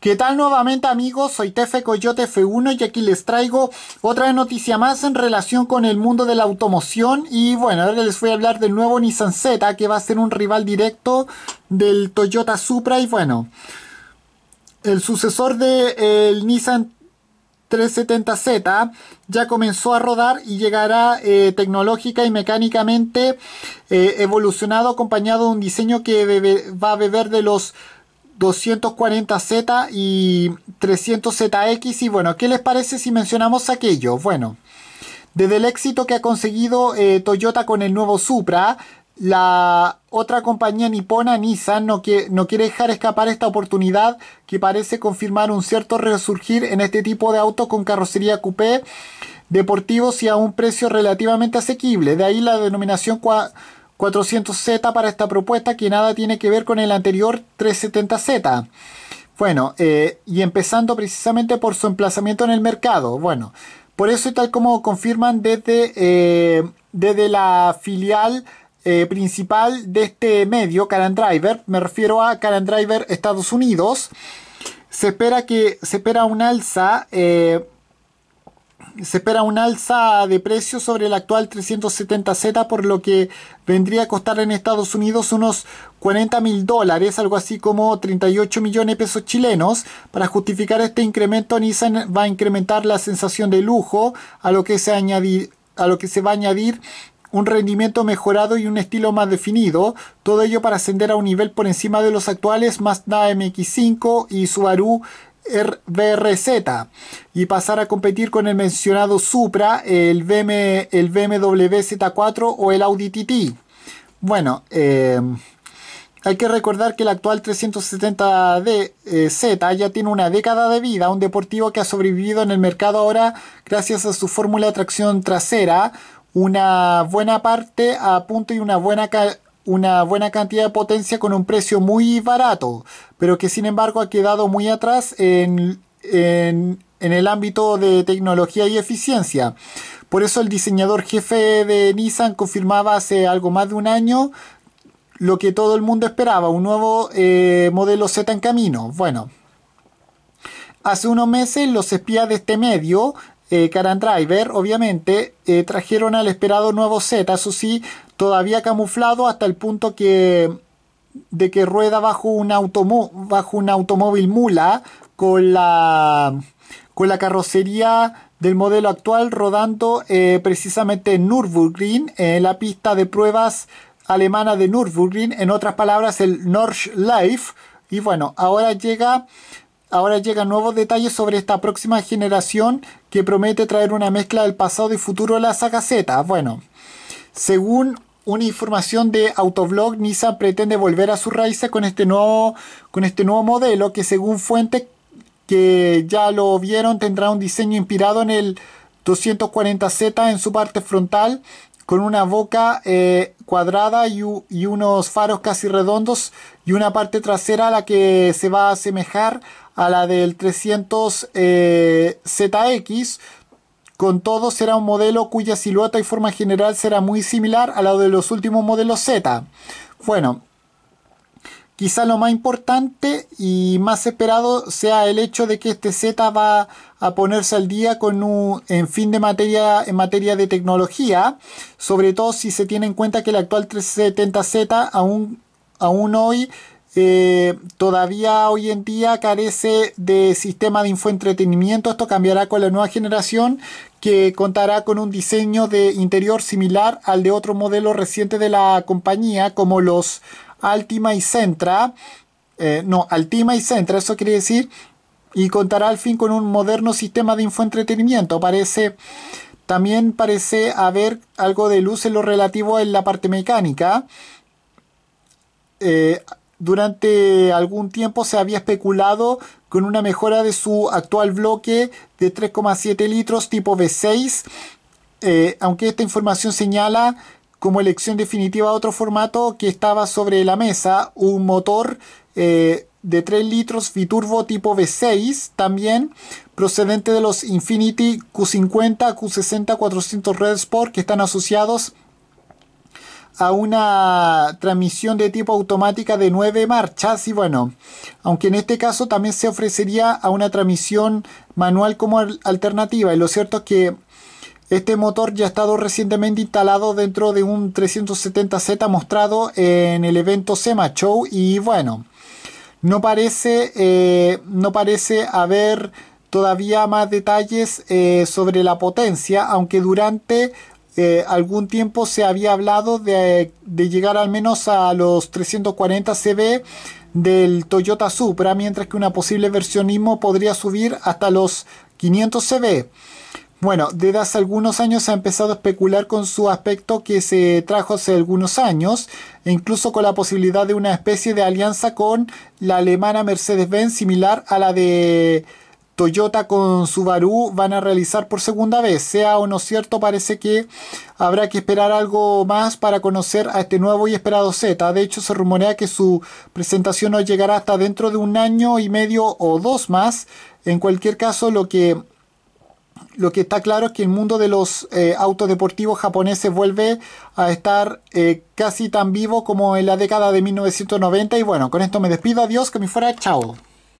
¿Qué tal nuevamente amigos? Soy Tefe Coyote F1 y aquí les traigo otra noticia más en relación con el mundo de la automoción y bueno, ahora les voy a hablar del nuevo Nissan Z que va a ser un rival directo del Toyota Supra y bueno, el sucesor del de, eh, Nissan 370Z ya comenzó a rodar y llegará eh, tecnológica y mecánicamente eh, evolucionado acompañado de un diseño que va a beber de los 240Z y 300ZX. Y bueno, ¿qué les parece si mencionamos aquello? Bueno, desde el éxito que ha conseguido eh, Toyota con el nuevo Supra, la otra compañía nipona, Nissan, no, no quiere dejar escapar esta oportunidad que parece confirmar un cierto resurgir en este tipo de autos con carrocería coupé deportivos y a un precio relativamente asequible. De ahí la denominación... 400Z para esta propuesta que nada tiene que ver con el anterior 370Z. Bueno, eh, y empezando precisamente por su emplazamiento en el mercado. Bueno, por eso y tal como confirman desde, eh, desde la filial eh, principal de este medio, Caran Driver, me refiero a Caran Driver Estados Unidos, se espera que se espera un alza se espera un alza de precios sobre el actual 370Z, por lo que vendría a costar en Estados Unidos unos 40 mil dólares, algo así como 38 millones de pesos chilenos. Para justificar este incremento, Nissan va a incrementar la sensación de lujo, a lo que se, a lo que se va a añadir un rendimiento mejorado y un estilo más definido, todo ello para ascender a un nivel por encima de los actuales Mazda MX5 y Subaru BRZ y pasar a competir con el mencionado Supra, el, BMW Z4 o el Audi TT. Bueno, eh, hay que recordar que el actual 370 dz eh, Z ya tiene una década de vida, un deportivo que ha sobrevivido en el mercado ahora gracias a su fórmula de tracción trasera, una buena parte a punto y una buena una buena cantidad de potencia con un precio muy barato, pero que sin embargo ha quedado muy atrás en, el ámbito de tecnología y eficiencia. Por eso el diseñador jefe de Nissan confirmaba hace algo más de un año lo que todo el mundo esperaba, un nuevo eh, modelo Z en camino. Bueno, hace unos meses los espías de este medio eh, Driver, obviamente, eh, trajeron al esperado nuevo Z, eso sí, todavía camuflado hasta el punto que de que rueda bajo un, bajo un automóvil mula con la, con la carrocería del modelo actual rodando eh, precisamente en Nürburgring, en la pista de pruebas alemana de Nürburgring, en otras palabras el Life. y bueno, ahora llega Ahora llegan nuevos detalles sobre esta próxima generación que promete traer una mezcla del pasado y futuro a la saga Z. Bueno, según una información de Autoblog, Nissan pretende volver a sus raíces con este nuevo, con este nuevo modelo que según fuentes que ya lo vieron tendrá un diseño inspirado en el 240Z en su parte frontal con una boca eh, cuadrada y, y unos faros casi redondos y una parte trasera a la que se va a asemejar a la del 300 eh, ZX. Con todo será un modelo cuya silueta y forma general será muy similar a la de los últimos modelos Z. Bueno, Quizá lo más importante y más esperado sea el hecho de que este Z va a ponerse al día con un en fin de materia en materia de tecnología, sobre todo si se tiene en cuenta que el actual 370Z aún, aún hoy eh, todavía hoy en día carece de sistema de infoentretenimiento. Esto cambiará con la nueva generación que contará con un diseño de interior similar al de otro modelo reciente de la compañía como los Altima y Centra. Eh, no, Altima y Centra, eso quiere decir, y contará al fin con un moderno sistema de infoentretenimiento. Parece, también parece haber algo de luz en lo relativo en la parte mecánica. Eh, durante algún tiempo se había especulado con una mejora de su actual bloque de 3,7 litros tipo V6, eh, aunque esta información señala como elección definitiva otro formato que estaba sobre la mesa, un motor eh, de 3 litros biturbo tipo V6 también, procedente de los Infinity Q50, Q60, 400 Red Sport que están asociados a una transmisión de tipo automática de nueve marchas y bueno, aunque en este caso también se ofrecería a una transmisión manual como alternativa y lo cierto es que este motor ya ha estado recientemente instalado dentro de un 370Z mostrado en el evento SEMA Show y bueno, no parece, eh, no parece haber todavía más detalles eh, sobre la potencia, aunque durante eh, algún tiempo se había hablado de, llegar al menos a los 340 CB del Toyota Supra, mientras que una posible versión IMO podría subir hasta los 500 CB. Bueno, desde hace algunos años se ha empezado a especular con su aspecto que se trajo hace algunos años, e incluso con la posibilidad de una especie de alianza con la alemana Mercedes-Benz similar a la de Toyota con Subaru van a realizar por segunda vez. Sea o no cierto, parece que habrá que esperar algo más para conocer a este nuevo y esperado Z. De hecho, se rumorea que su presentación no llegará hasta dentro de un año y medio o dos más. En cualquier caso, lo que lo que está claro es que el mundo de los eh, autodeportivos autos deportivos japoneses vuelve a estar eh, casi tan vivo como en la década de 1990. Y bueno, con esto me despido. Adiós, que me fuera. Chao.